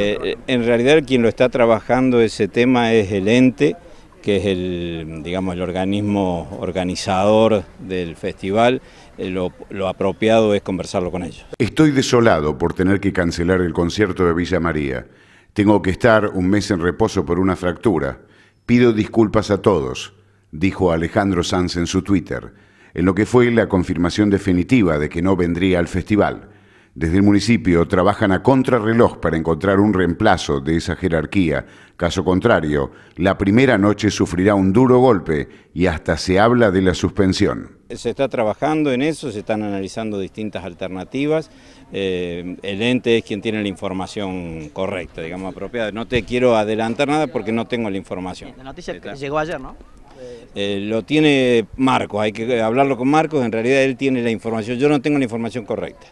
Eh, eh, en realidad quien lo está trabajando ese tema es el ente, que es el, digamos, el organismo organizador del festival, eh, lo, apropiado es conversarlo con ellos. Estoy desolado por tener que cancelar el concierto de Villa María. Tengo que estar un mes en reposo por una fractura. Pido disculpas a todos, dijo Alejandro Sanz en su Twitter, en lo que fue la confirmación definitiva de que no vendría al festival. Desde el municipio trabajan a contrarreloj para encontrar un reemplazo de esa jerarquía. Caso contrario, la primera noche sufrirá un duro golpe y hasta se habla de la suspensión. Se está trabajando en eso, se están analizando distintas alternativas. Eh, el ente es quien tiene la información correcta, digamos, apropiada. No te quiero adelantar nada porque no tengo la información. La noticia llegó ayer, ¿no? Eh, lo tiene Marcos, hay que hablarlo con Marcos, en realidad él tiene la información, yo no tengo la información correcta.